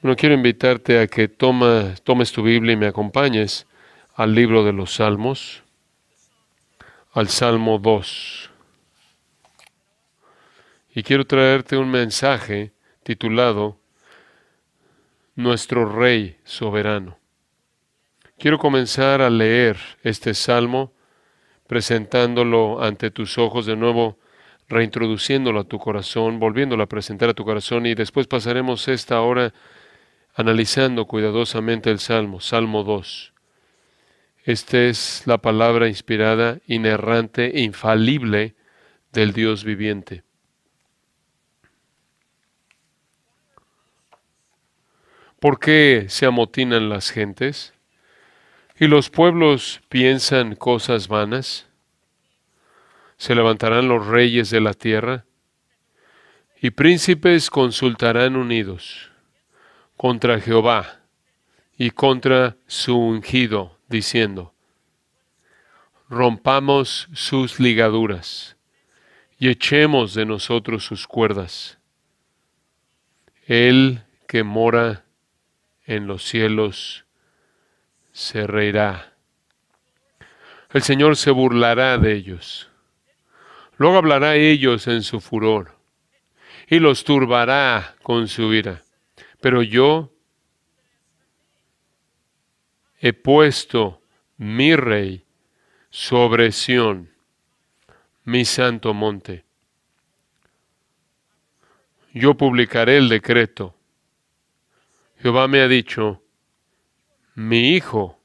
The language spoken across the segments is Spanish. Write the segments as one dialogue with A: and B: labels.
A: Bueno, quiero invitarte a que tomes tu Biblia y me acompañes al libro de los Salmos, al Salmo 2. Y quiero traerte un mensaje titulado Nuestro Rey Soberano. Quiero comenzar a leer este salmo presentándolo ante tus ojos de nuevo reintroduciéndolo a tu corazón, volviéndolo a presentar a tu corazón y después pasaremos esta hora analizando cuidadosamente el Salmo, Salmo 2. Esta es la palabra inspirada, inerrante e infalible del Dios viviente. ¿Por qué se amotinan las gentes? ¿Y los pueblos piensan cosas vanas? ¿Se levantarán los reyes de la tierra? Y príncipes consultarán unidos contra Jehová y contra su ungido, diciendo, rompamos sus ligaduras y echemos de nosotros sus cuerdas. El que mora en los cielos se reirá. El Señor se burlará de ellos. Luego hablará ellos en su furor y los turbará con su ira. Pero yo he puesto mi rey sobre Sión, mi santo monte. Yo publicaré el decreto. Jehová me ha dicho, mi hijo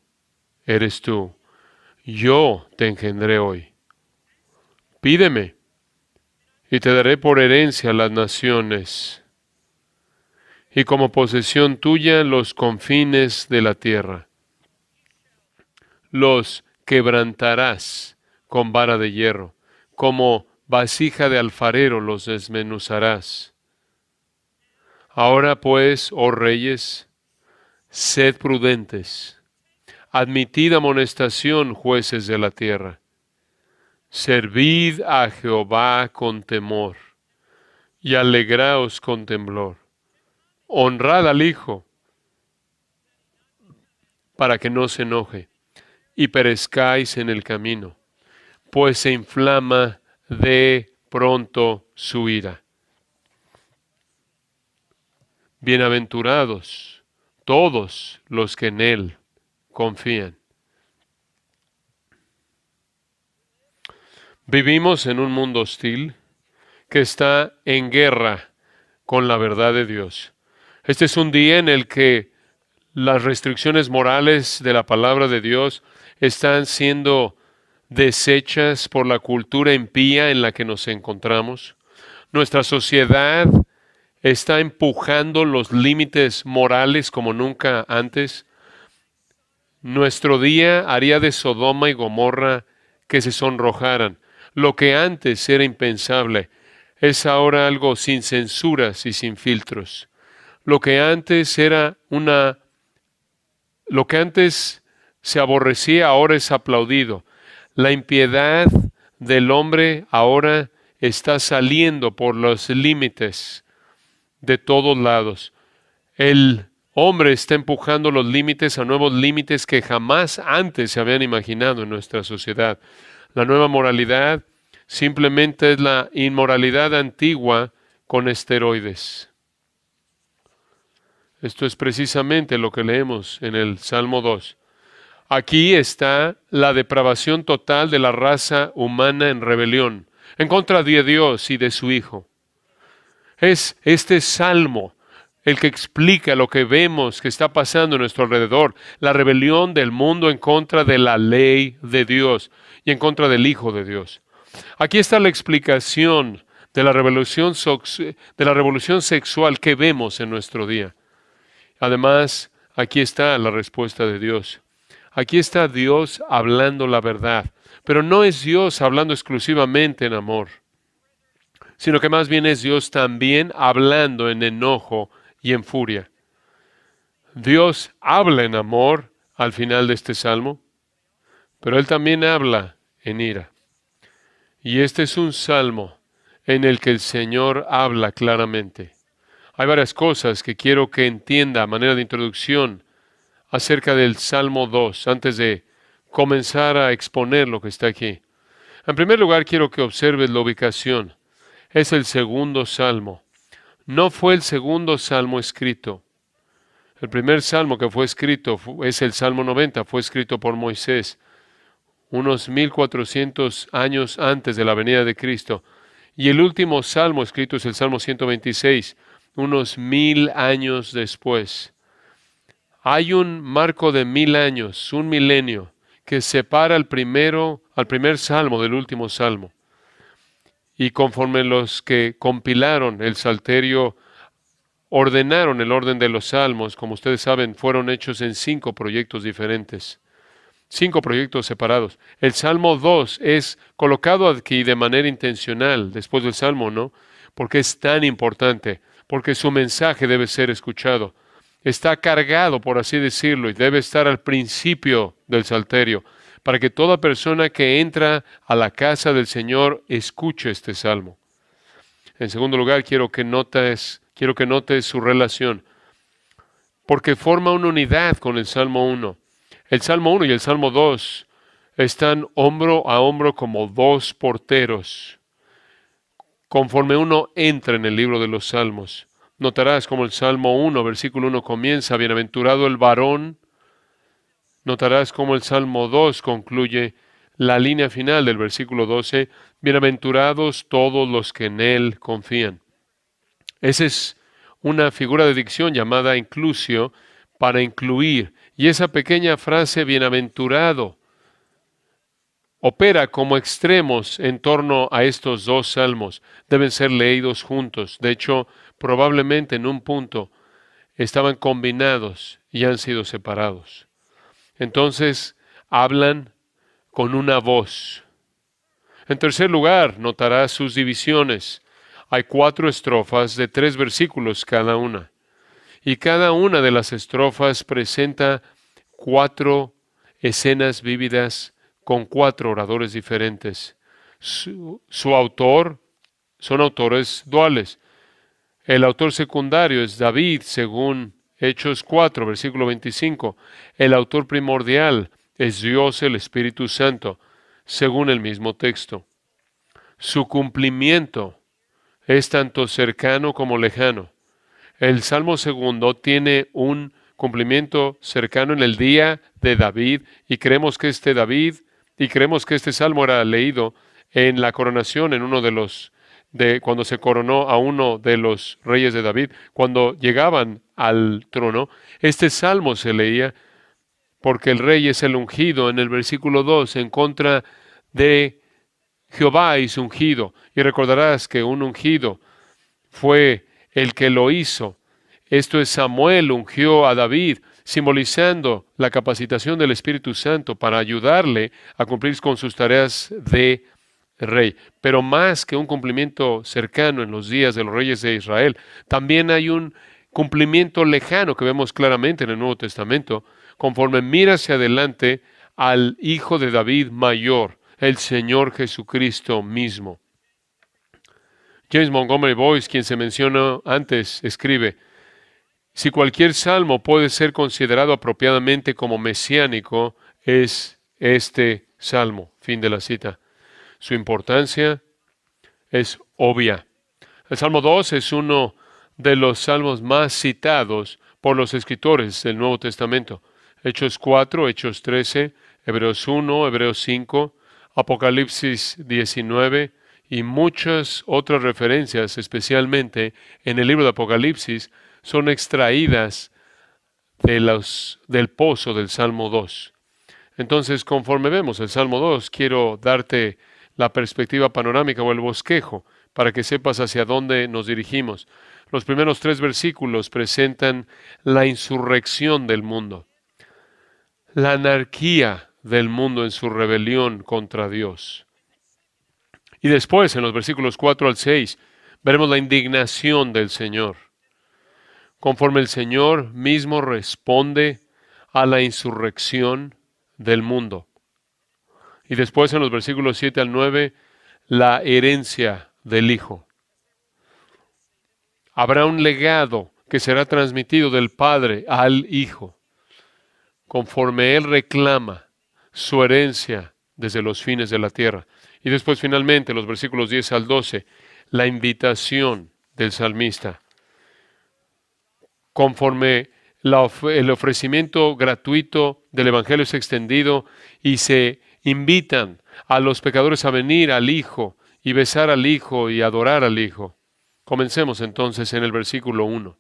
A: eres tú, yo te engendré hoy. Pídeme y te daré por herencia las naciones y como posesión tuya los confines de la tierra. Los quebrantarás con vara de hierro, como vasija de alfarero los desmenuzarás. Ahora pues, oh reyes, sed prudentes, admitid amonestación, jueces de la tierra. Servid a Jehová con temor y alegraos con temblor honrad al Hijo para que no se enoje y perezcáis en el camino, pues se inflama de pronto su ira. Bienaventurados todos los que en Él confían. Vivimos en un mundo hostil que está en guerra con la verdad de Dios. Este es un día en el que las restricciones morales de la palabra de Dios están siendo deshechas por la cultura impía en la que nos encontramos. Nuestra sociedad está empujando los límites morales como nunca antes. Nuestro día haría de Sodoma y Gomorra que se sonrojaran. Lo que antes era impensable es ahora algo sin censuras y sin filtros lo que antes era una lo que antes se aborrecía ahora es aplaudido. La impiedad del hombre ahora está saliendo por los límites de todos lados. El hombre está empujando los límites a nuevos límites que jamás antes se habían imaginado en nuestra sociedad. La nueva moralidad simplemente es la inmoralidad antigua con esteroides. Esto es precisamente lo que leemos en el Salmo 2. Aquí está la depravación total de la raza humana en rebelión, en contra de Dios y de su Hijo. Es este salmo el que explica lo que vemos que está pasando a nuestro alrededor, la rebelión del mundo en contra de la ley de Dios y en contra del Hijo de Dios. Aquí está la explicación de la revolución, de la revolución sexual que vemos en nuestro día. Además, aquí está la respuesta de Dios. Aquí está Dios hablando la verdad, pero no es Dios hablando exclusivamente en amor, sino que más bien es Dios también hablando en enojo y en furia. Dios habla en amor al final de este salmo, pero Él también habla en ira. Y este es un salmo en el que el Señor habla claramente. Hay varias cosas que quiero que entienda a manera de introducción acerca del Salmo 2 antes de comenzar a exponer lo que está aquí. En primer lugar, quiero que observes la ubicación. Es el segundo salmo. No fue el segundo salmo escrito. El primer salmo que fue escrito es el Salmo 90, fue escrito por Moisés unos 1400 años antes de la venida de Cristo. Y el último salmo escrito es el Salmo 126, unos mil años después. Hay un marco de mil años, un milenio, que separa al primero, al primer salmo del último salmo. Y conforme los que compilaron el salterio ordenaron el orden de los salmos, como ustedes saben, fueron hechos en cinco proyectos diferentes, cinco proyectos separados. El Salmo 2 es colocado aquí de manera intencional, después del Salmo, ¿no? Porque es tan importante porque su mensaje debe ser escuchado. Está cargado, por así decirlo, y debe estar al principio del salterio, para que toda persona que entra a la casa del Señor escuche este salmo. En segundo lugar, quiero que notes, quiero que notes su relación, porque forma una unidad con el Salmo 1. El Salmo 1 y el Salmo 2 están hombro a hombro como dos porteros Conforme uno entra en el libro de los Salmos, notarás como el Salmo 1, versículo 1 comienza, bienaventurado el varón. Notarás como el Salmo 2 concluye la línea final del versículo 12, bienaventurados todos los que en él confían. Esa es una figura de dicción llamada inclusio para incluir. Y esa pequeña frase, bienaventurado, opera como extremos en torno a estos dos salmos. Deben ser leídos juntos. De hecho, probablemente en un punto estaban combinados y han sido separados. Entonces, hablan con una voz. En tercer lugar, notará sus divisiones. Hay cuatro estrofas de tres versículos cada una. Y cada una de las estrofas presenta cuatro escenas vívidas con cuatro oradores diferentes. Su, autor son autores duales. El autor secundario es David, según Hechos 4, versículo 25. El autor primordial es Dios, el Espíritu Santo, según el mismo texto. Su cumplimiento es tanto cercano como lejano. El Salmo segundo tiene un cumplimiento cercano en el día de David y creemos que este David y creemos que este salmo era leído en la coronación, en uno de los, de cuando se coronó a uno de los reyes de David, cuando llegaban al trono, este salmo se leía porque el rey es el ungido en el versículo 2 en contra de Jehová y ungido. Y recordarás que un ungido fue el que lo hizo. Esto es Samuel ungió a David simbolizando la capacitación del Espíritu Santo para ayudarle a cumplir con sus tareas de rey. Pero más que un cumplimiento cercano en los días de los reyes de Israel, también hay un cumplimiento lejano que vemos claramente en el Nuevo Testamento, conforme mira hacia adelante al Hijo de David mayor, el Señor Jesucristo mismo. James Montgomery Boyce, quien se mencionó antes, escribe, si cualquier salmo puede ser considerado apropiadamente como mesiánico, es este salmo. Fin de la cita. Su importancia es obvia. El Salmo 2 es uno de los salmos más citados por los escritores del Nuevo Testamento. Hechos 4, Hechos 13, Hebreos 1, Hebreos 5, Apocalipsis 19 y muchas otras referencias, especialmente en el libro de Apocalipsis, son extraídas de los, del pozo del Salmo 2. Entonces, conforme vemos el Salmo 2, quiero darte la perspectiva panorámica o el bosquejo para que sepas hacia dónde nos dirigimos. Los primeros tres versículos presentan la insurrección del mundo, la anarquía del mundo en su rebelión contra Dios. Y después, en los versículos 4 al 6, veremos la indignación del Señor conforme el Señor mismo responde a la insurrección del mundo. Y después en los versículos 7 al 9, la herencia del Hijo. Habrá un legado que será transmitido del Padre al Hijo, conforme Él reclama su herencia desde los fines de la tierra. Y después finalmente, los versículos 10 al 12, la invitación del salmista conforme el ofrecimiento gratuito del Evangelio es extendido y se invitan a los pecadores a venir al Hijo y besar al Hijo y adorar al Hijo. Comencemos entonces en el versículo 1.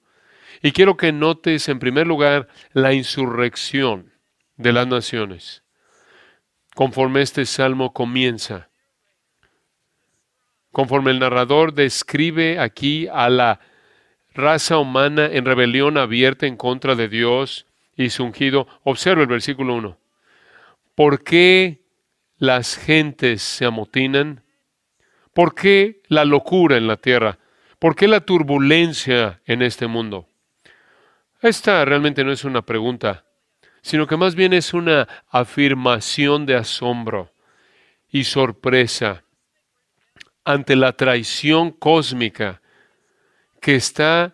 A: Y quiero que notes en primer lugar la insurrección de las naciones, conforme este salmo comienza, conforme el narrador describe aquí a la raza humana en rebelión abierta en contra de Dios y su ungido. Observa el versículo 1. ¿Por qué las gentes se amotinan? ¿Por qué la locura en la tierra? ¿Por qué la turbulencia en este mundo? Esta realmente no es una pregunta, sino que más bien es una afirmación de asombro y sorpresa ante la traición cósmica que está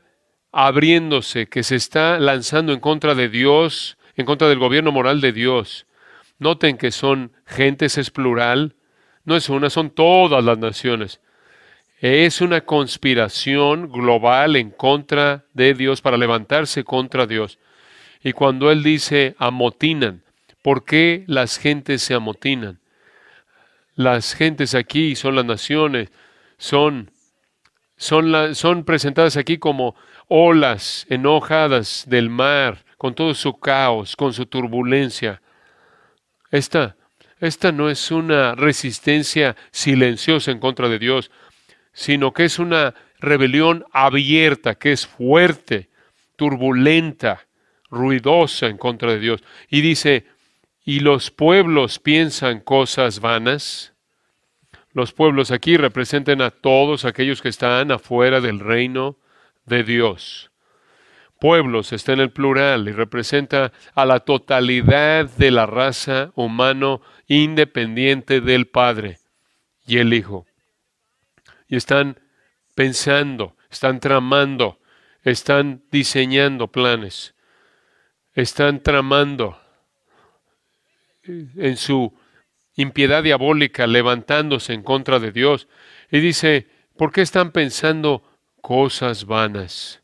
A: abriéndose, que se está lanzando en contra de Dios, en contra del gobierno moral de Dios. Noten que son gentes, es plural, no es una, son todas las naciones. Es una conspiración global en contra de Dios para levantarse contra Dios. Y cuando Él dice amotinan, ¿por qué las gentes se amotinan? Las gentes aquí son las naciones, son son, presentadas aquí como olas enojadas del mar, con todo su caos, con su turbulencia. Esta, esta no es una resistencia silenciosa en contra de Dios, sino que es una rebelión abierta, que es fuerte, turbulenta, ruidosa en contra de Dios. Y dice, y los pueblos piensan cosas vanas. Los pueblos aquí representan a todos aquellos que están afuera del reino de Dios. Pueblos está en el plural y representa a la totalidad de la raza humano independiente del Padre y el Hijo. Y están pensando, están tramando, están diseñando planes, están tramando en su impiedad diabólica levantándose en contra de Dios. Y dice, ¿por qué están pensando cosas vanas?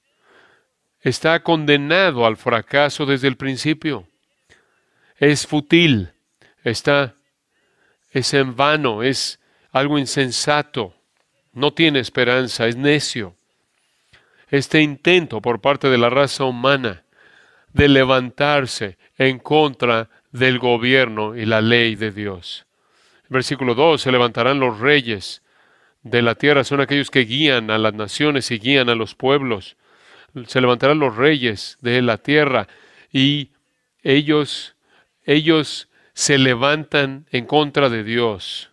A: Está condenado al fracaso desde el principio. Es fútil, está, es en vano, es algo insensato, no tiene esperanza, es necio. Este intento por parte de la raza humana de levantarse en contra del gobierno y la ley de Dios. Versículo 2, se levantarán los reyes de la tierra, son aquellos que guían a las naciones y guían a los pueblos. Se levantarán los reyes de la tierra y ellos, ellos se levantan en contra de Dios.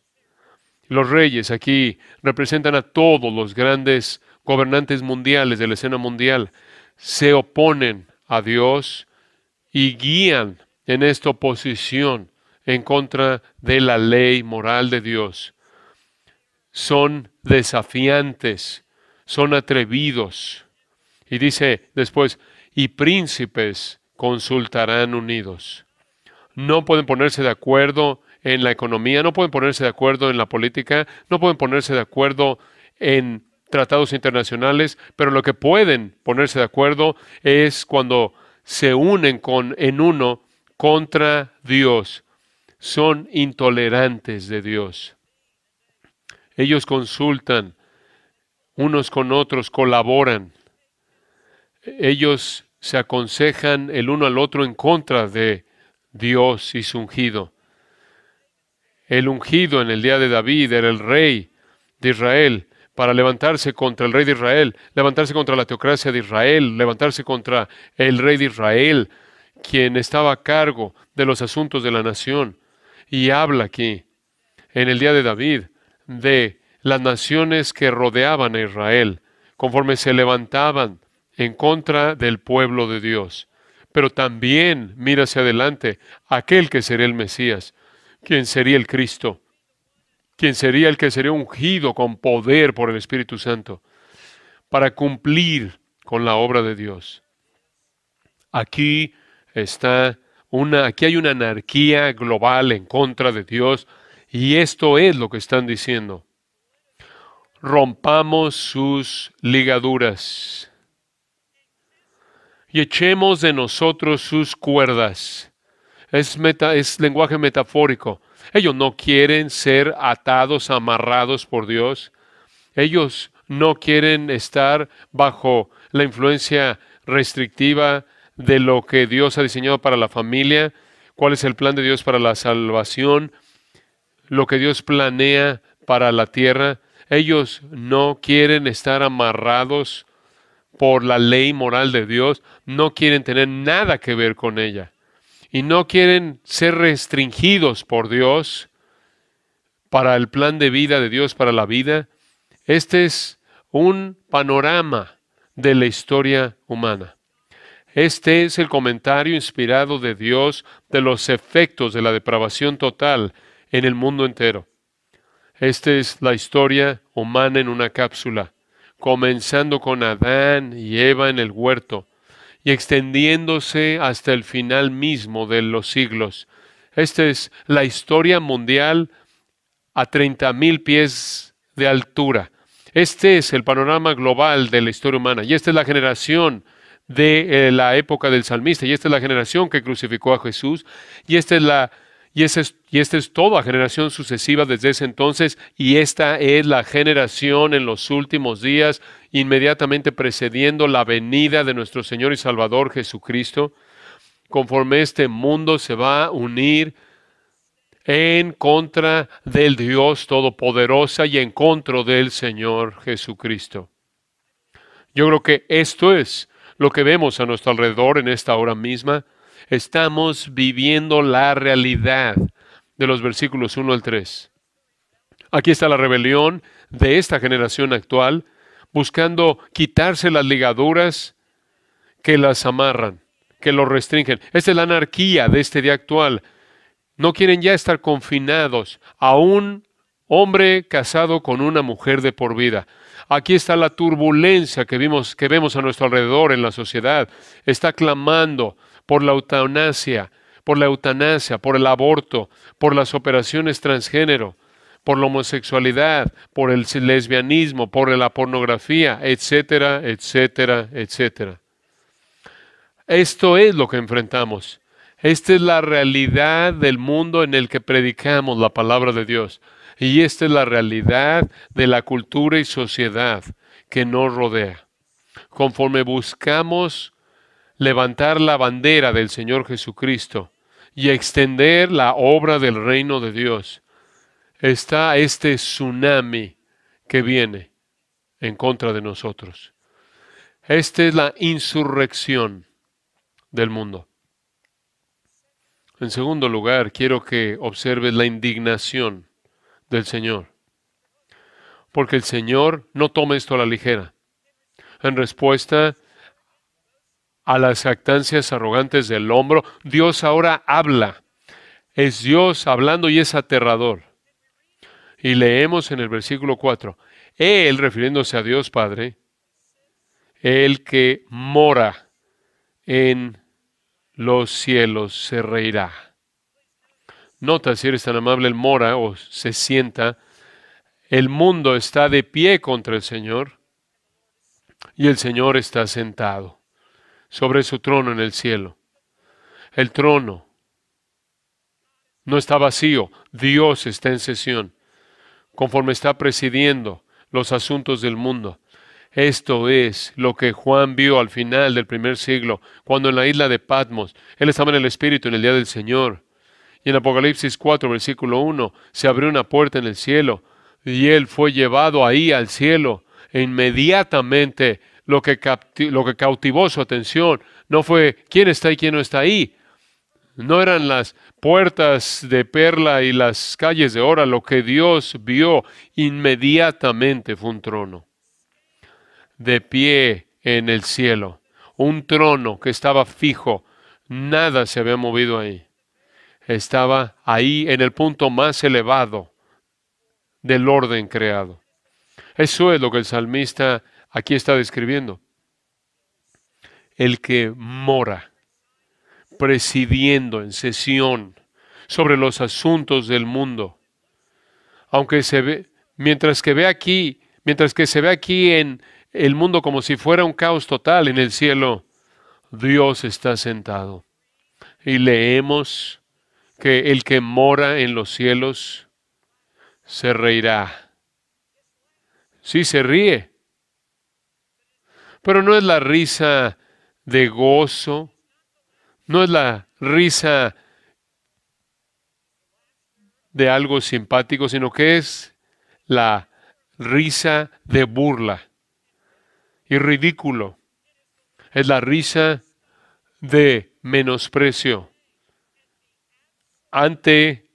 A: Los reyes aquí representan a todos los grandes gobernantes mundiales de la escena mundial. Se oponen a Dios y guían en esta oposición en contra de la ley moral de Dios. Son desafiantes, son atrevidos. Y dice después, y príncipes consultarán unidos. No pueden ponerse de acuerdo en la economía, no pueden ponerse de acuerdo en la política, no pueden ponerse de acuerdo en tratados internacionales, pero lo que pueden ponerse de acuerdo es cuando se unen con en uno contra Dios, son intolerantes de Dios. Ellos consultan unos con otros, colaboran. Ellos se aconsejan el uno al otro en contra de Dios y su ungido. El ungido en el día de David era el rey de Israel para levantarse contra el rey de Israel, levantarse contra la teocracia de Israel, levantarse contra el rey de Israel, quien estaba a cargo de los asuntos de la nación. Y habla aquí, en el día de David, de las naciones que rodeaban a Israel, conforme se levantaban en contra del pueblo de Dios. Pero también mira hacia adelante aquel que sería el Mesías, quien sería el Cristo, quien sería el que sería ungido con poder por el Espíritu Santo para cumplir con la obra de Dios. Aquí Está una, aquí hay una anarquía global en contra de Dios y esto es lo que están diciendo. Rompamos sus ligaduras y echemos de nosotros sus cuerdas. Es, es lenguaje metafórico. Ellos no quieren ser atados, amarrados por Dios. Ellos no quieren estar bajo la influencia restrictiva de lo que Dios ha diseñado para la familia, cuál es el plan de Dios para la salvación, lo que Dios planea para la tierra. Ellos no quieren estar amarrados por la ley moral de Dios, no quieren tener nada que ver con ella y no quieren ser restringidos por Dios para el plan de vida de Dios para la vida. Este es un panorama de la historia humana. Este es el comentario inspirado de Dios de los efectos de la depravación total en el mundo entero. Esta es la historia humana en una cápsula, comenzando con Adán y Eva en el huerto y extendiéndose hasta el final mismo de los siglos. Esta es la historia mundial a 30.000 pies de altura. Este es el panorama global de la historia humana y esta es la generación de eh, la época del salmista. Y esta es la generación que crucificó a Jesús. Y esta es la y y esta es toda generación sucesiva desde ese entonces, y esta es la generación en los últimos días, inmediatamente precediendo la venida de nuestro Señor y Salvador Jesucristo. Conforme este mundo se va a unir en contra del Dios Todopoderosa y en contra del Señor Jesucristo. Yo creo que esto es lo que vemos a nuestro alrededor en esta hora misma, estamos viviendo la realidad de los versículos 1 al 3. Aquí está la rebelión de esta generación actual, buscando quitarse las ligaduras que las amarran, que los restringen. Esta es la anarquía de este día actual. No quieren ya estar confinados a un hombre casado con una mujer de por vida. Aquí está la turbulencia que, vimos, que vemos a nuestro alrededor en la sociedad. Está clamando por la eutanasia, por la eutanasia, por el aborto, por las operaciones transgénero, por la homosexualidad, por el lesbianismo, por la pornografía, etcétera, etcétera, etcétera. Esto es lo que enfrentamos. Esta es la realidad del mundo en el que predicamos la palabra de Dios. Y esta es la realidad de la cultura y sociedad que nos rodea. Conforme buscamos levantar la bandera del Señor Jesucristo y extender la obra del reino de Dios, está este tsunami que viene en contra de nosotros. Esta es la insurrección del mundo. En segundo lugar, quiero que observes la indignación del Señor. Porque el Señor no toma esto a la ligera. En respuesta a las actancias arrogantes del hombro, Dios ahora habla. Es Dios hablando y es aterrador. Y leemos en el versículo 4, Él, refiriéndose a Dios Padre, el que mora en los cielos se reirá. Nota, si eres tan amable, el mora o se sienta. El mundo está de pie contra el Señor y el Señor está sentado sobre su trono en el cielo. El trono no está vacío, Dios está en sesión, conforme está presidiendo los asuntos del mundo. Esto es lo que Juan vio al final del primer siglo, cuando en la isla de Patmos, él estaba en el Espíritu en el día del Señor, y en Apocalipsis 4, versículo 1, se abrió una puerta en el cielo y él fue llevado ahí al cielo. E inmediatamente lo que, lo que cautivó su atención no fue quién está y quién no está ahí. No eran las puertas de perla y las calles de oro. Lo que Dios vio inmediatamente fue un trono de pie en el cielo. Un trono que estaba fijo. Nada se había movido ahí estaba ahí en el punto más elevado del orden creado. Eso es lo que el salmista aquí está describiendo. El que mora presidiendo en sesión sobre los asuntos del mundo. Aunque se ve, mientras que ve aquí, mientras que se ve aquí en el mundo como si fuera un caos total en el cielo, Dios está sentado. Y leemos que el que mora en los cielos se reirá. Sí, se ríe. Pero no es la risa de gozo, no es la risa de algo simpático, sino que es la risa de burla y ridículo. Es la risa de menosprecio ante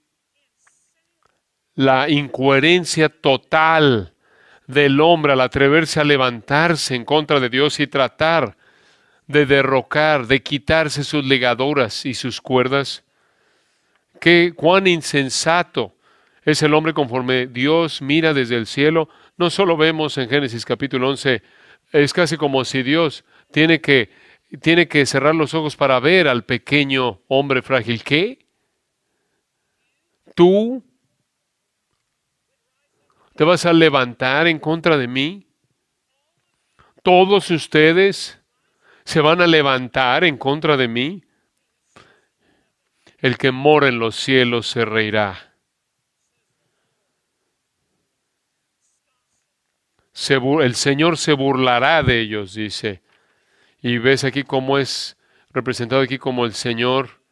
A: la incoherencia total del hombre al atreverse a levantarse en contra de Dios y tratar de derrocar, de quitarse sus ligaduras y sus cuerdas. ¿Qué, cuán insensato es el hombre conforme Dios mira desde el cielo. No solo vemos en Génesis capítulo 11, es casi como si Dios tiene que, tiene que cerrar los ojos para ver al pequeño hombre frágil. ¿Qué? tú te vas a levantar en contra de mí. Todos ustedes se van a levantar en contra de mí. El que mora en los cielos se reirá. el Señor se burlará de ellos, dice. Y ves aquí cómo es representado aquí como el Señor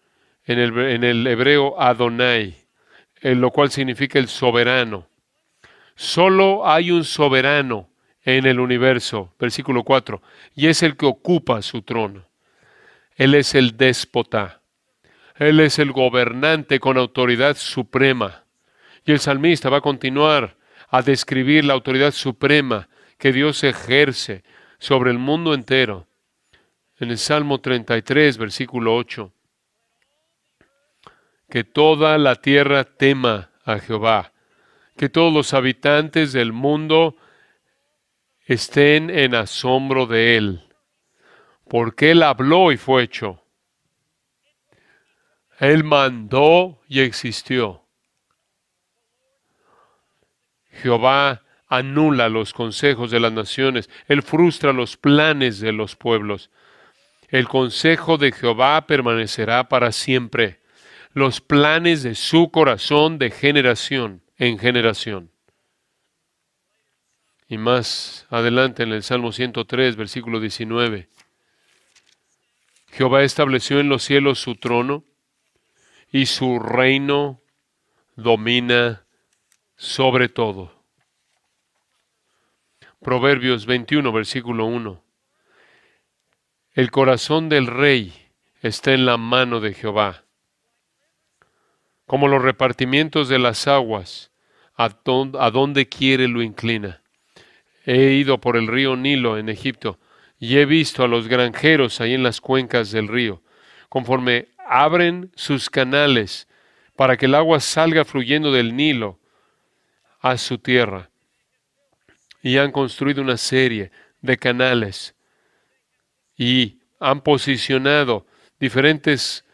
A: en el hebreo Adonai lo cual significa el soberano. Solo hay un soberano en el universo, versículo 4, y es el que ocupa su trono. Él es el déspota, él es el gobernante con autoridad suprema. Y el salmista va a continuar a describir la autoridad suprema que Dios ejerce sobre el mundo entero. En el Salmo 33, versículo 8, que toda la tierra tema a Jehová, que todos los habitantes del mundo estén en asombro de él, porque él habló y fue hecho. Él mandó y existió. Jehová anula los consejos de las naciones, él frustra los planes de los pueblos. El consejo de Jehová permanecerá para siempre los planes de su corazón de generación en generación. Y más adelante en el Salmo 103, versículo 19. Jehová estableció en los cielos su trono y su reino domina sobre todo. Proverbios 21, versículo 1. El corazón del rey está en la mano de Jehová como los repartimientos de las aguas, a, donde quiere lo inclina. He ido por el río Nilo en Egipto y he visto a los granjeros ahí en las cuencas del río, conforme abren sus canales para que el agua salga fluyendo del Nilo a su tierra. Y han construido una serie de canales y han posicionado diferentes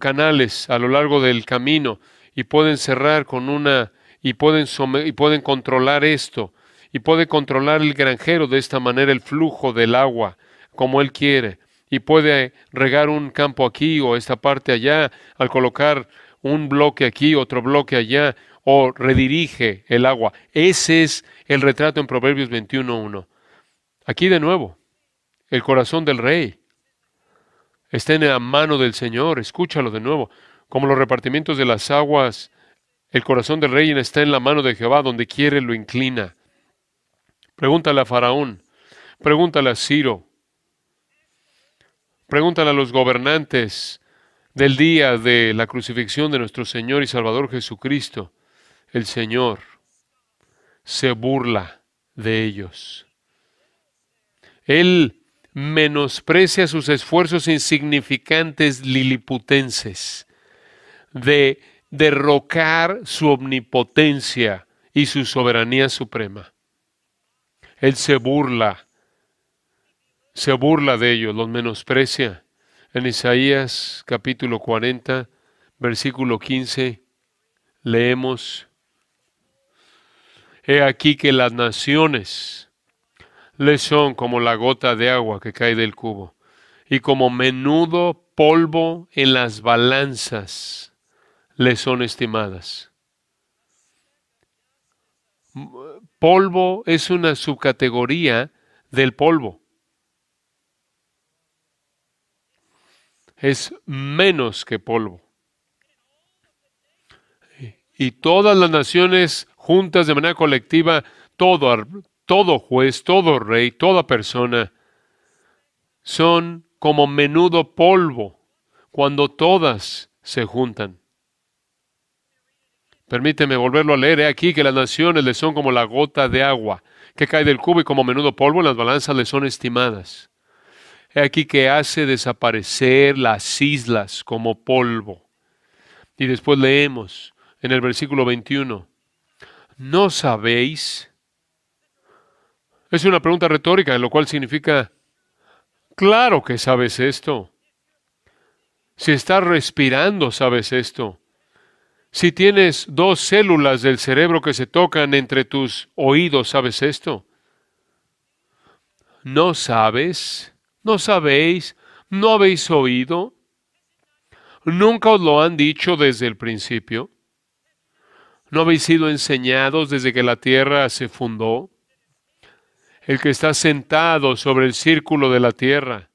A: canales a lo largo del camino y pueden cerrar con una y pueden, y controlar esto y puede controlar el granjero de esta manera el flujo del agua como él quiere y puede regar un campo aquí o esta parte allá al colocar un bloque aquí, otro bloque allá o redirige el agua. Ese es el retrato en Proverbios 21.1. Aquí de nuevo, el corazón del rey está en la mano del Señor. Escúchalo de nuevo. Como los repartimientos de las aguas, el corazón del rey está en la mano de Jehová, donde quiere lo inclina. Pregúntale a Faraón, pregúntale a Ciro, pregúntale a los gobernantes del día de la crucifixión de nuestro Señor y Salvador Jesucristo. El Señor se burla de ellos. Él menosprecia sus esfuerzos insignificantes liliputenses de derrocar su omnipotencia y su soberanía suprema. Él se burla, se burla de ellos, los menosprecia. En Isaías capítulo 40, versículo 15, leemos, He aquí que las naciones les son como la gota de agua que cae del cubo y como menudo polvo en las balanzas les son estimadas. Polvo es una subcategoría del polvo. Es menos que polvo. Y todas las naciones juntas de manera colectiva, todo, todo juez, todo rey, toda persona, son como menudo polvo cuando todas se juntan. Permíteme volverlo a leer. He aquí que las naciones le son como la gota de agua que cae del cubo y como menudo polvo en las balanzas le son estimadas. He aquí que hace desaparecer las islas como polvo. Y después leemos en el versículo 21. ¿No sabéis es una pregunta retórica, lo cual significa, claro que sabes esto. Si estás respirando, sabes esto. Si tienes dos células del cerebro que se tocan entre tus oídos, sabes esto. No sabes, no sabéis, no habéis oído. Nunca os lo han dicho desde el principio. No habéis sido enseñados desde que la tierra se fundó el que está sentado sobre el círculo de la tierra,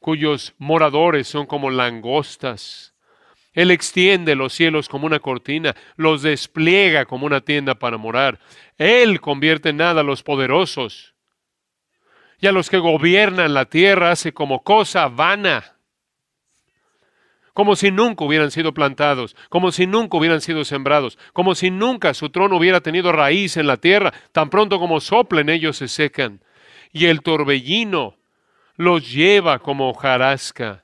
A: cuyos moradores son como langostas. Él extiende los cielos como una cortina, los despliega como una tienda para morar. Él convierte en nada a los poderosos. Y a los que gobiernan la tierra hace como cosa vana como si nunca hubieran sido plantados, como si nunca hubieran sido sembrados, como si nunca su trono hubiera tenido raíz en la tierra, tan pronto como soplen ellos se secan. Y el torbellino los lleva como hojarasca.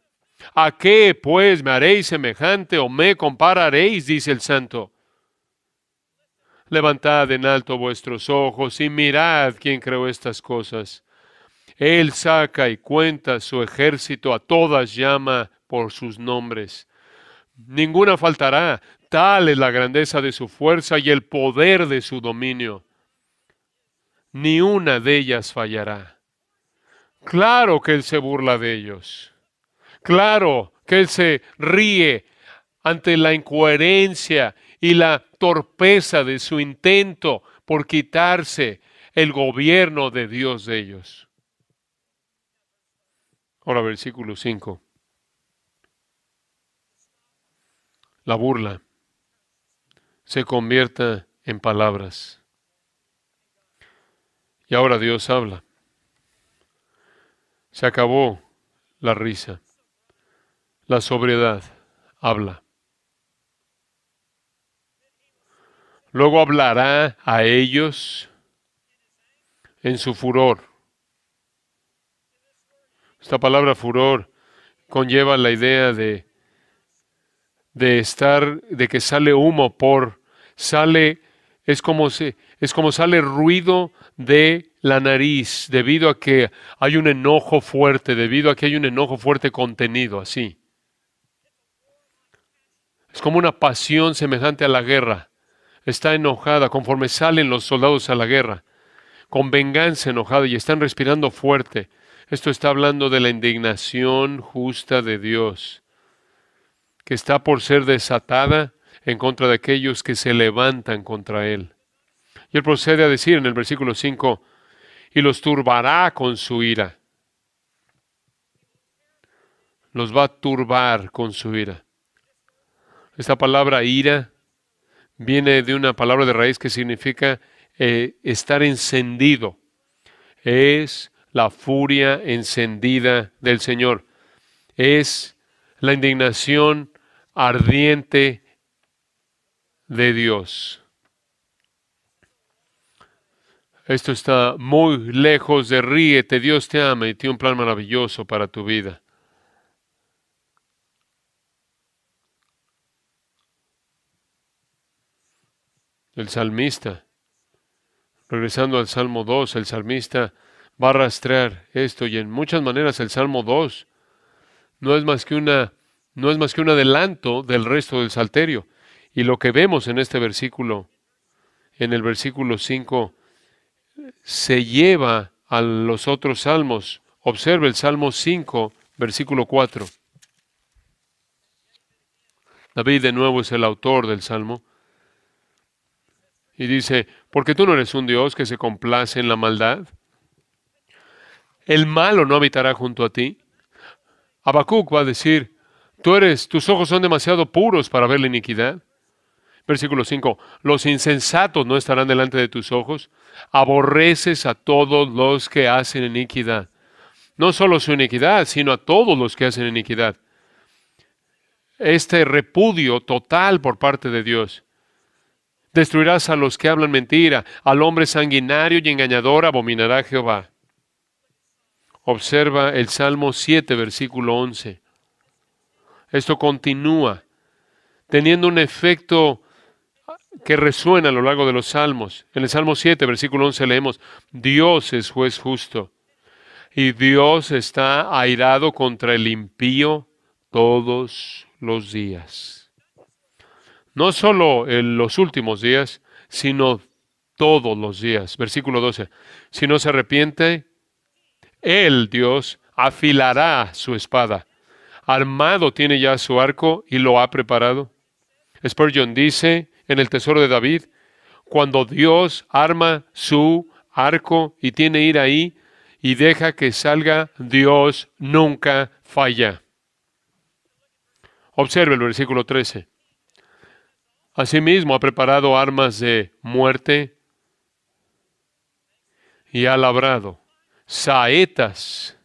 A: ¿A qué pues me haréis semejante o me compararéis? dice el santo. Levantad en alto vuestros ojos y mirad quién creó estas cosas. Él saca y cuenta su ejército, a todas llama por sus nombres. Ninguna faltará. Tal es la grandeza de su fuerza y el poder de su dominio. Ni una de ellas fallará. Claro que Él se burla de ellos. Claro que Él se ríe ante la incoherencia y la torpeza de su intento por quitarse el gobierno de Dios de ellos. Ahora versículo 5. la burla se convierta en palabras. Y ahora Dios habla. Se acabó la risa. La sobriedad habla. Luego hablará a ellos en su furor. Esta palabra furor conlleva la idea de de estar, de que sale humo por, sale, es como, es como sale ruido de la nariz, debido a que hay un enojo fuerte, debido a que hay un enojo fuerte contenido, así. Es como una pasión semejante a la guerra. Está enojada conforme salen los soldados a la guerra, con venganza enojada y están respirando fuerte. Esto está hablando de la indignación justa de Dios que está por ser desatada en contra de aquellos que se levantan contra él. Y él procede a decir en el versículo 5, y los turbará con su ira. Los va a turbar con su ira. Esta palabra ira viene de una palabra de raíz que significa eh, estar encendido. Es la furia encendida del Señor. Es la indignación ardiente de Dios. Esto está muy lejos de ríete, Dios te ama y tiene un plan maravilloso para tu vida. El salmista, regresando al Salmo 2, el salmista va a rastrear esto y en muchas maneras el Salmo 2 no es más que una no es más que un adelanto del resto del Salterio. Y lo que vemos en este versículo, en el versículo 5, se lleva a los otros salmos. Observe el Salmo 5, versículo 4. David de nuevo es el autor del Salmo. Y dice, porque tú no eres un Dios que se complace en la maldad. El malo no habitará junto a ti. Habacuc va a decir, eres, tus ojos son demasiado puros para ver la iniquidad. Versículo 5. Los insensatos no estarán delante de tus ojos. Aborreces a todos los que hacen iniquidad. No solo su iniquidad, sino a todos los que hacen iniquidad. Este repudio total por parte de Dios. Destruirás a los que hablan mentira, al hombre sanguinario y engañador abominará Jehová. Observa el Salmo 7, versículo 11. Esto continúa teniendo un efecto que resuena a lo largo de los salmos. En el Salmo 7, versículo 11 leemos, Dios es juez justo y Dios está airado contra el impío todos los días. No solo en los últimos días, sino todos los días. Versículo 12. Si no se arrepiente, Él, Dios, afilará su espada armado tiene ya su arco y lo ha preparado. Spurgeon dice en el Tesoro de David, cuando Dios arma su arco y tiene ir ahí y deja que salga, Dios nunca falla. Observe el versículo 13. Asimismo ha preparado armas de muerte y ha labrado saetas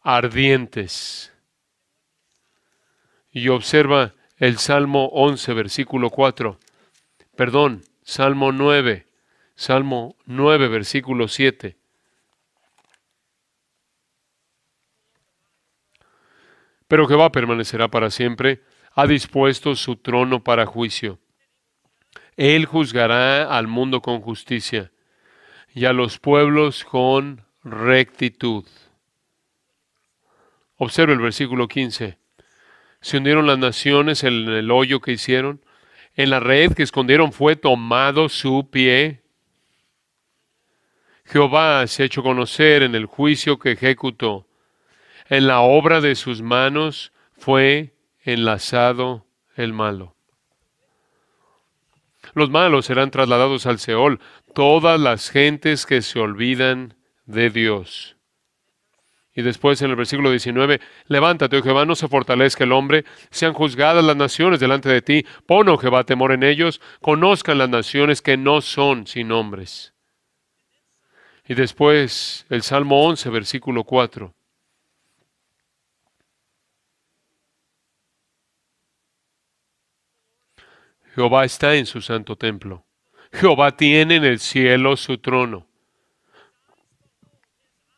A: ardientes. Y observa el Salmo 11, versículo 4. Perdón, Salmo 9. Salmo 9, versículo 7. Pero Jehová permanecerá para siempre, ha dispuesto su trono para juicio. Él juzgará al mundo con justicia y a los pueblos con rectitud. Observa el versículo 15. Se hundieron las naciones en el hoyo que hicieron. En la red que escondieron fue tomado su pie. Jehová se ha hecho conocer en el juicio que ejecutó. En la obra de sus manos fue enlazado el malo. Los malos serán trasladados al Seol, todas las gentes que se olvidan de Dios. Y después en el versículo 19, levántate, oh Jehová, no se fortalezca el hombre, sean juzgadas las naciones delante de ti, pon, oh Jehová, temor en ellos, conozcan las naciones que no son sin hombres. Y después el Salmo 11, versículo 4. Jehová está en su santo templo. Jehová tiene en el cielo su trono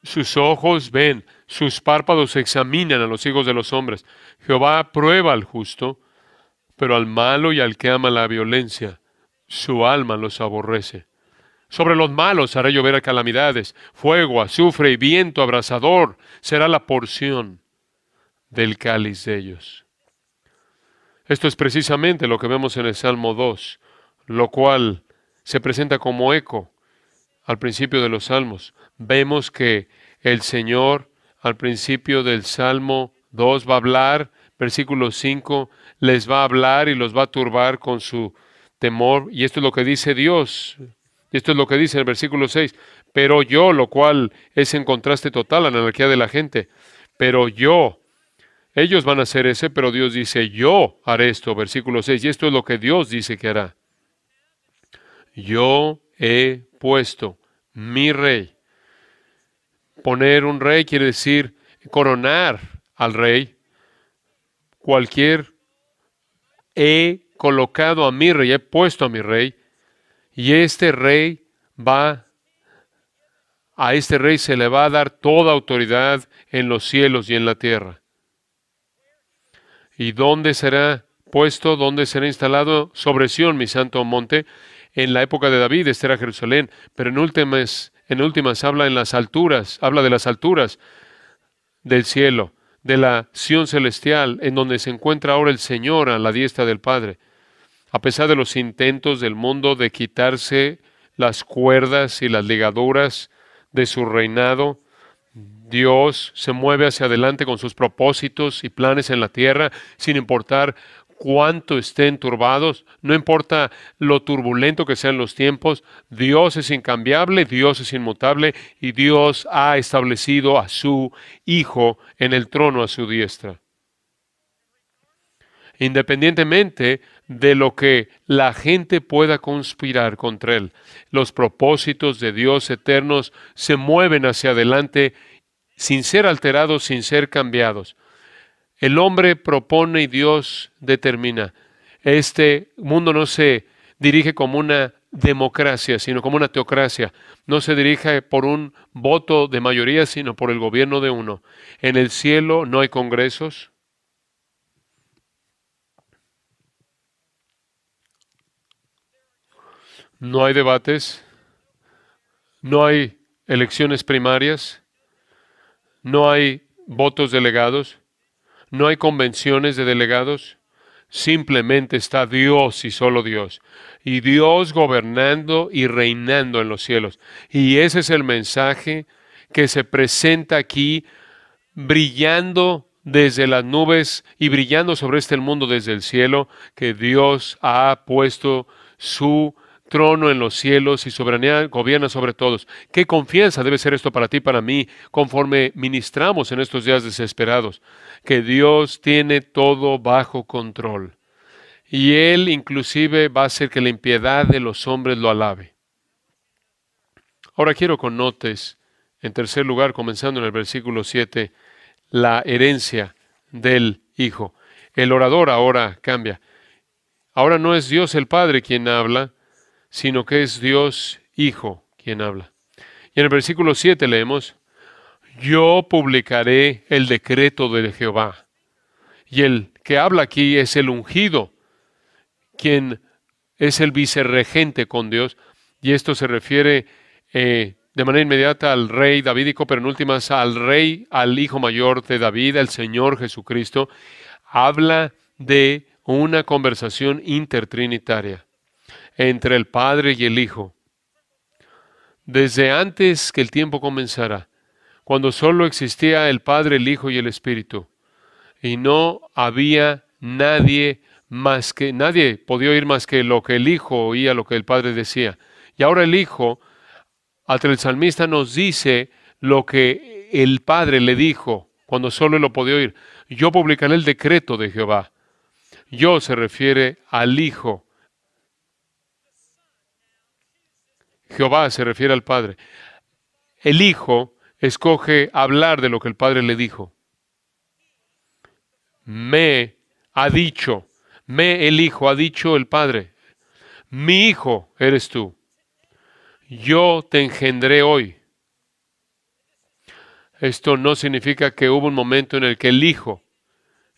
A: sus ojos ven, sus párpados examinan a los hijos de los hombres. Jehová prueba al justo, pero al malo y al que ama la violencia, su alma los aborrece. Sobre los malos hará llover calamidades, fuego, azufre y viento abrasador será la porción del cáliz de ellos. Esto es precisamente lo que vemos en el Salmo 2, lo cual se presenta como eco al principio de los Salmos vemos que el Señor al principio del Salmo 2 va a hablar, versículo 5, les va a hablar y los va a turbar con su temor. Y esto es lo que dice Dios. Esto es lo que dice en el versículo 6. Pero yo, lo cual es en contraste total a la anarquía de la gente. Pero yo, ellos van a hacer ese, pero Dios dice, yo haré esto, versículo 6. Y esto es lo que Dios dice que hará. Yo he puesto mi rey Poner un rey quiere decir coronar al rey. Cualquier he colocado a mi rey, he puesto a mi rey, y este rey va, a este rey se le va a dar toda autoridad en los cielos y en la tierra. ¿Y dónde será puesto, dónde será instalado? Sobre Sión, mi santo monte. En la época de David, este era Jerusalén, pero en últimas en últimas, habla en las alturas, habla de las alturas del cielo, de la Sión celestial, en donde se encuentra ahora el Señor a la diestra del Padre. A pesar de los intentos del mundo de quitarse las cuerdas y las ligaduras de su reinado, Dios se mueve hacia adelante con sus propósitos y planes en la tierra, sin importar cuánto estén turbados, no importa lo turbulento que sean los tiempos, Dios es incambiable, Dios es inmutable y Dios ha establecido a su Hijo en el trono a su diestra. Independientemente de lo que la gente pueda conspirar contra él, los propósitos de Dios eternos se mueven hacia adelante sin ser alterados, sin ser cambiados. El hombre propone y Dios determina. Este mundo no se dirige como una democracia, sino como una teocracia. No se dirige por un voto de mayoría, sino por el gobierno de uno. En el cielo no hay congresos. No hay debates. No hay elecciones primarias. No hay votos delegados. No hay convenciones de delegados. Simplemente está Dios y solo Dios. Y Dios gobernando y reinando en los cielos. Y ese es el mensaje que se presenta aquí brillando desde las nubes y brillando sobre este mundo desde el cielo, que Dios ha puesto su trono en los cielos y soberanía gobierna sobre todos. Qué confianza debe ser esto para ti, para mí, conforme ministramos en estos días desesperados, que Dios tiene todo bajo control. Y Él inclusive va a hacer que la impiedad de los hombres lo alabe. Ahora quiero con notes, en tercer lugar, comenzando en el versículo 7, la herencia del Hijo. El orador ahora cambia. Ahora no es Dios el Padre quien habla, sino que es Dios Hijo quien habla. Y en el versículo 7 leemos, yo publicaré el decreto de Jehová. Y el que habla aquí es el ungido, quien es el vicerregente con Dios. Y esto se refiere eh, de manera inmediata al rey Davidico, pero en últimas al rey, al hijo mayor de David, el Señor Jesucristo. Habla de una conversación intertrinitaria entre el Padre y el Hijo. Desde antes que el tiempo comenzara, cuando solo existía el Padre, el Hijo y el Espíritu, y no había nadie más que nadie podía oír más que lo que el Hijo oía, lo que el Padre decía. Y ahora el Hijo, hasta el salmista nos dice lo que el Padre le dijo cuando solo lo podía oír. Yo publicaré el decreto de Jehová. Yo se refiere al Hijo. Jehová se refiere al Padre. El Hijo escoge hablar de lo que el Padre le dijo. Me ha dicho, me el Hijo, ha dicho el Padre. Mi Hijo eres tú. Yo te engendré hoy. Esto no significa que hubo un momento en el que el Hijo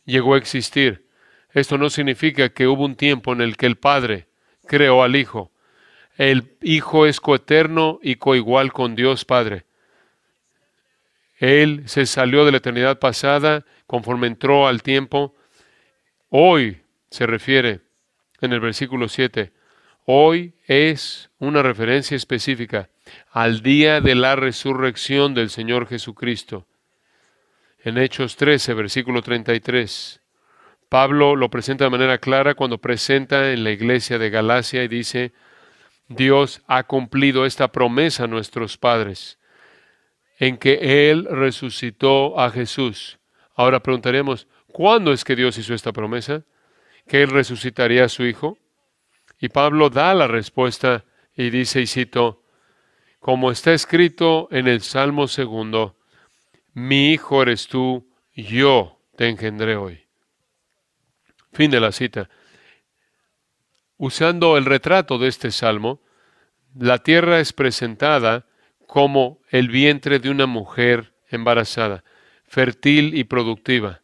A: llegó a existir. Esto no significa que hubo un tiempo en el que el Padre creó al Hijo. El Hijo es coeterno y coigual con Dios Padre. Él se salió de la eternidad pasada conforme entró al tiempo. Hoy se refiere en el versículo 7. Hoy es una referencia específica al día de la resurrección del Señor Jesucristo. En Hechos 13, versículo 33, Pablo lo presenta de manera clara cuando presenta en la iglesia de Galacia y dice, Dios ha cumplido esta promesa a nuestros padres, en que Él resucitó a Jesús. Ahora preguntaremos, ¿cuándo es que Dios hizo esta promesa? ¿Que Él resucitaría a su Hijo? Y Pablo da la respuesta y dice, y cito, como está escrito en el Salmo segundo, mi Hijo eres tú, yo te engendré hoy. Fin de la cita. Usando el retrato de este salmo, la tierra es presentada como el vientre de una mujer embarazada, fértil y productiva.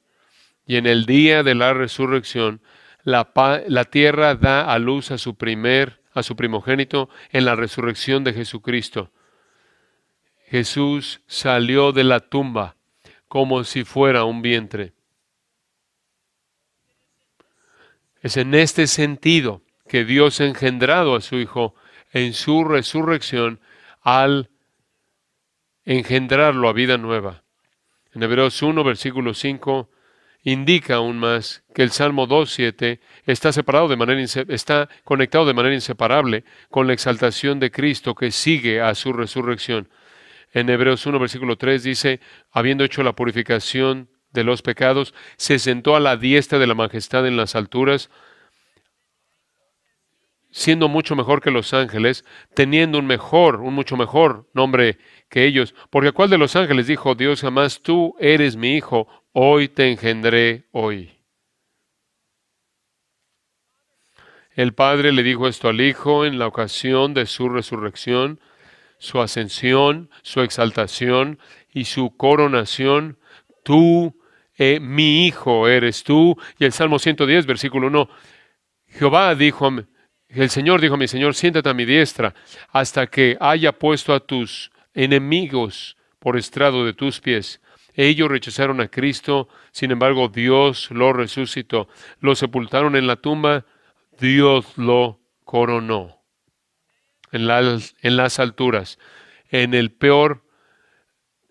A: Y en el día de la resurrección, la, la, tierra da a luz a su primer, a su primogénito en la resurrección de Jesucristo. Jesús salió de la tumba como si fuera un vientre. Es en este sentido que Dios ha engendrado a su Hijo en su resurrección al engendrarlo a vida nueva. En Hebreos 1, versículo 5, indica aún más que el Salmo 2.7 está, separado de manera, está conectado de manera inseparable con la exaltación de Cristo que sigue a su resurrección. En Hebreos 1, versículo 3 dice, habiendo hecho la purificación de los pecados, se sentó a la diestra de la majestad en las alturas, siendo mucho mejor que los ángeles, teniendo un mejor, un mucho mejor nombre que ellos. Porque ¿cuál de los ángeles dijo Dios jamás, tú eres mi hijo, hoy te engendré hoy? El Padre le dijo esto al Hijo en la ocasión de su resurrección, su ascensión, su exaltación y su coronación. Tú, eh, mi Hijo, eres tú. Y el Salmo 110, versículo 1, Jehová dijo a mí, el Señor dijo a mi Señor, siéntate a mi diestra hasta que haya puesto a tus enemigos por estrado de tus pies. Ellos rechazaron a Cristo, sin embargo Dios lo resucitó. Lo sepultaron en la tumba, Dios lo coronó en las, alturas. En el peor,